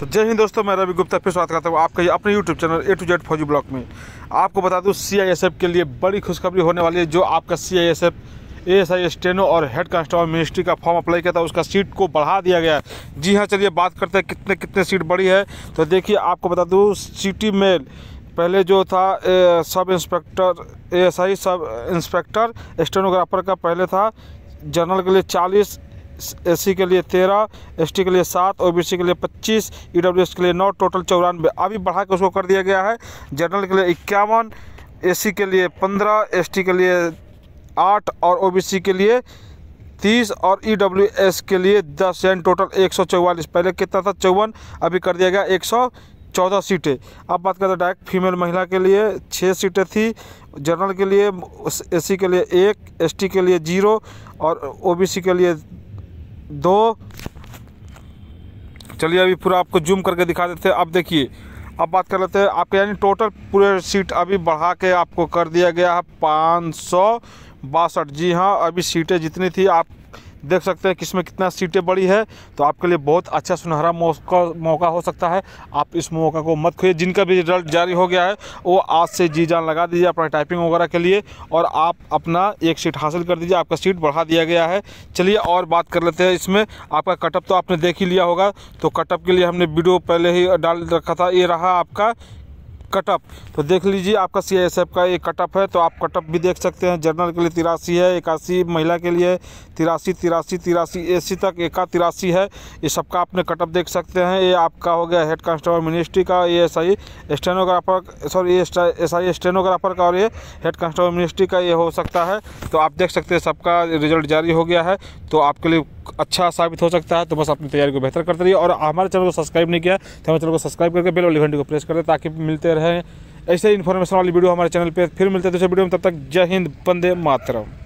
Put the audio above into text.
तो जय हिंद दोस्तों मैं रवि गुप्ता फिर स्वागत करता हूँ आपका ये अपने YouTube channel A to Z फौजी ब्लॉक में आपको बता दूँ सी के लिए बड़ी खुशखबरी होने वाली है जो आपका C I S F A S I steno और हेड कांस्टेबल मिनिस्ट्री का फॉर्म अप्लाई किया था उसका सीट को बढ़ा दिया गया है जी हाँ चलिए बात करते हैं कितने कितने सीट बढ़ी है तो देखिए आपको बता दूँ सिटी मेल पहले जो था ए, sub inspector I sub inspector stenographer का पहले था जनरल के लिए चालीस एस के लिए तेरह एस के लिए सात ओ के लिए पच्चीस ई के लिए नौ टोटल चौरानवे अभी बढ़ा के उसको कर दिया गया है जनरल के लिए इक्यावन एस के लिए पंद्रह एस के लिए आठ और ओ के लिए तीस और ई के लिए दस यानी टोटल एक पहले कितना था चौवन अभी कर दिया गया एक चौदह सीटें अब बात करते हैं डायरेक्ट फीमेल महिला के लिए छः सीटें थी जनरल के लिए एससी के लिए एक एसटी के लिए जीरो और ओबीसी के लिए दो चलिए अभी पूरा आपको जूम करके दिखा देते हैं अब देखिए अब बात कर लेते हैं आपके यानी टोटल पूरे सीट अभी बढ़ा के आपको कर दिया गया है पाँच सौ बासठ जी हाँ अभी सीटें जितनी थी आप देख सकते हैं किसमें कितना सीटें बड़ी है तो आपके लिए बहुत अच्छा सुनहरा मौका मौका हो सकता है आप इस मौका को मत खोइए जिनका भी रिजल्ट जारी हो गया है वो आज से जी जान लगा दीजिए अपना टाइपिंग वगैरह के लिए और आप अपना एक सीट हासिल कर दीजिए आपका सीट बढ़ा दिया गया है चलिए और बात कर लेते हैं इसमें आपका कटअप तो आपने देख ही लिया होगा तो कटअप के लिए हमने वीडियो पहले ही डाल रखा था ये रहा आपका कटअप तो देख लीजिए आपका सी एस एफ का ये कटअप है तो आप कटअप भी देख सकते हैं जनरल के लिए तिरासी है इक्यासी महिला के लिए तिरासी तिरासी तिरासी सी तक एका तिरासी है ये सबका आपने कटअप देख सकते हैं ये आपका हो गया हेड कांस्टेबल मिनिस्ट्री का ये S I stenographer sorry S I stenographer का और ये हेड कांस्टेबल मिनिस्ट्री का ये हो सकता है तो आप देख सकते हैं सबका रिजल्ट जारी हो गया है तो आपके लिए अच्छा साबित हो सकता है तो बस अपनी तैयारी को बेहतर करते रहिए और हमारे चैनल को सब्सक्राइब नहीं किया तो हमारे चैनल को सब्सक्राइब करके बेल वाली घंटी को प्रेस कर दे ताकि मिलते रहें ऐसे इन्फॉर्मेशन वाली वीडियो हमारे चैनल पर फिर मिलते हैं दूसरे तो वीडियो में तब तक जय हिंद बंदे मातरम